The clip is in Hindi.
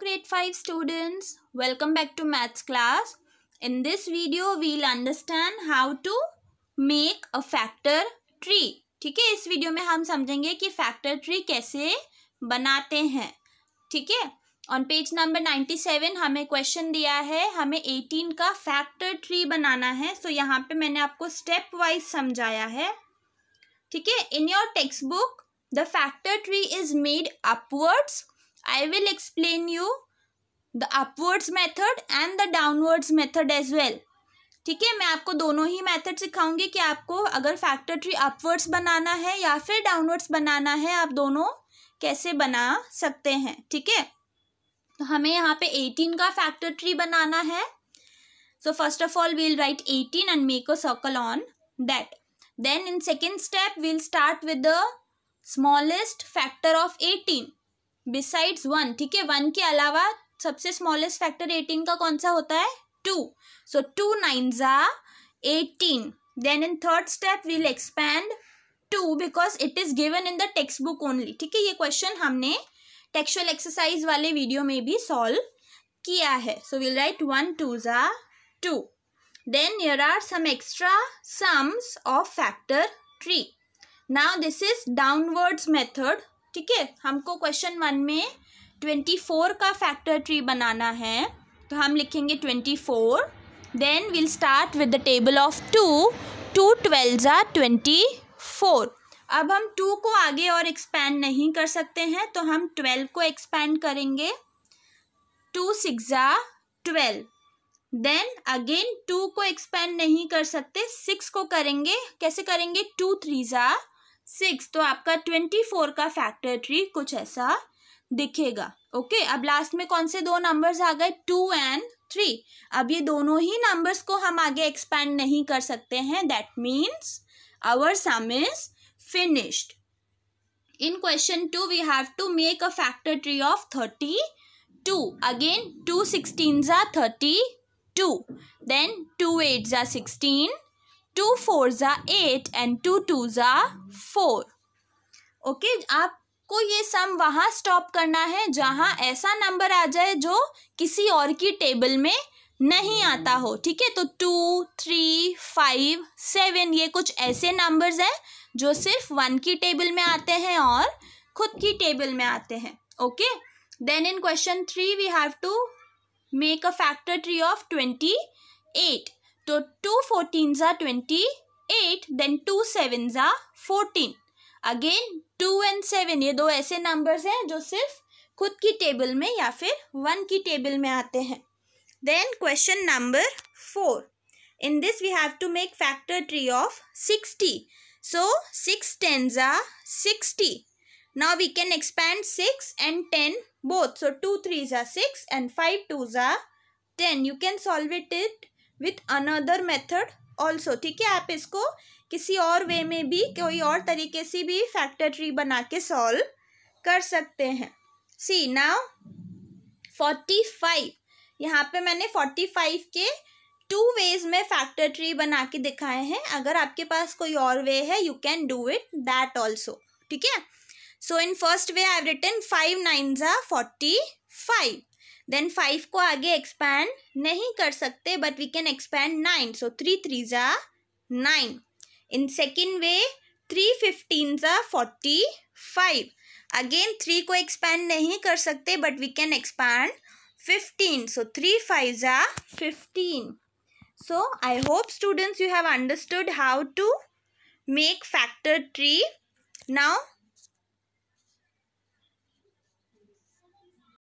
Hello grade 5 students, welcome back to maths class. In this video we'll understand how to make a factor tree. ठीक है इस वीडियो में हम समझेंगे कि फैक्टर ट्री कैसे बनाते हैं ठीक है ऑन पेज नंबर सेवन हमें क्वेश्चन दिया है हमें एटीन का फैक्टर ट्री बनाना है सो so, यहाँ पे मैंने आपको स्टेप वाइज समझाया है ठीक है in your textbook the factor tree is made upwards i will explain you the upwards method and the downwards method as well ठीक है मैं आपको दोनों ही मेथड सिखाऊंगी कि आपको अगर फैक्टर ट्री अपवर्ड्स बनाना है या फिर डाउनवर्ड्स बनाना है आप दोनों कैसे बना सकते हैं ठीक है तो हमें यहाँ पे एटीन का फैक्टर ट्री बनाना है so first of all we'll write eighteen and make a circle on that then in second step we'll start with the smallest factor of eighteen besides one ठीक है वन के अलावा सबसे स्मॉलेस्ट फैक्टर एटीन का कौन सा होता है टू सो टू नाइन ज़ा eighteen then in third step will expand two because it is given in the textbook only ठीक है ये क्वेश्चन हमने टेक्सुअल एक्सरसाइज वाले वीडियो में भी सॉल्व किया है so will write one two ज़ा two then here are some extra sums of factor three now this is downwards method ठीक है हमको क्वेश्चन वन में ट्वेंटी फोर का फैक्टर ट्री बनाना है तो हम लिखेंगे twenty four then will start with the table of two two twelve ज़ा ट्वेंटी फोर अब हम टू को आगे और एक्सपैंड नहीं कर सकते हैं तो हम ट्वेल्व को एक्सपैंड करेंगे टू सिक्स ज़ा ट्वेल्व देन अगेन टू को एक्सपैंड नहीं कर सकते सिक्स को करेंगे कैसे करेंगे टू थ्री ज़ा सिक्स तो आपका ट्वेंटी फोर का फैक्टर ट्री कुछ ऐसा दिखेगा ओके अब लास्ट में कौन से दो नंबर्स आ गए टू एंड थ्री अब ये दोनों ही नंबर्स को हम आगे एक्सपेंड नहीं कर सकते हैं that means our sum is finished in question two we have to make a factor tree of thirty two again two sixteen जा thirty two then two eight जा सिक्सटीन टू फोर ज़ा एट एंड टू टू ज़ा फोर ओके आपको ये सम वहाँ स्टॉप करना है जहाँ ऐसा नंबर आ जाए जो किसी और की टेबल में नहीं आता हो ठीक है तो टू थ्री फाइव सेवन ये कुछ ऐसे नंबर्स हैं जो सिर्फ वन की टेबल में आते हैं और खुद की टेबल में आते हैं okay then in question three we have to make a factor tree of twenty eight तो टू फोर्टीन ज़ा twenty eight then two seven ज़ा fourteen again two and seven ये दो ऐसे नंबर्स हैं जो सिर्फ खुद की टेबल में या फिर वन की टेबल में आते हैं then question number four in this we have to make factor tree of sixty so six ten ज़ा sixty now we can expand six and ten both so two three ज़ा सिक्स एंड फाइव टू ज़ा ten you can solve it it with another method also ठीक है आप इसको किसी और वे में भी कोई और तरीके से भी फैक्टर ट्री बना के सॉल्व कर सकते हैं सी नाउ फोर्टी फाइव यहाँ पे मैंने फोर्टी फाइव के टू वेज में फैक्टर ट्री बना के दिखाए हैं अगर आपके पास कोई और वे है you can do it that also ठीक है so in first way I written five nine ज़ा फोर्टी फाइव देन फाइव को आगे एक्सपैंड नहीं कर सकते but we can expand nine so three three ज़ा nine in second way three fifteen ज़ा फोर्टी फाइव अगेन थ्री को एक्सपैंड नहीं कर सकते but we can expand fifteen so three five ज़ा fifteen so I hope students you have understood how to make factor tree now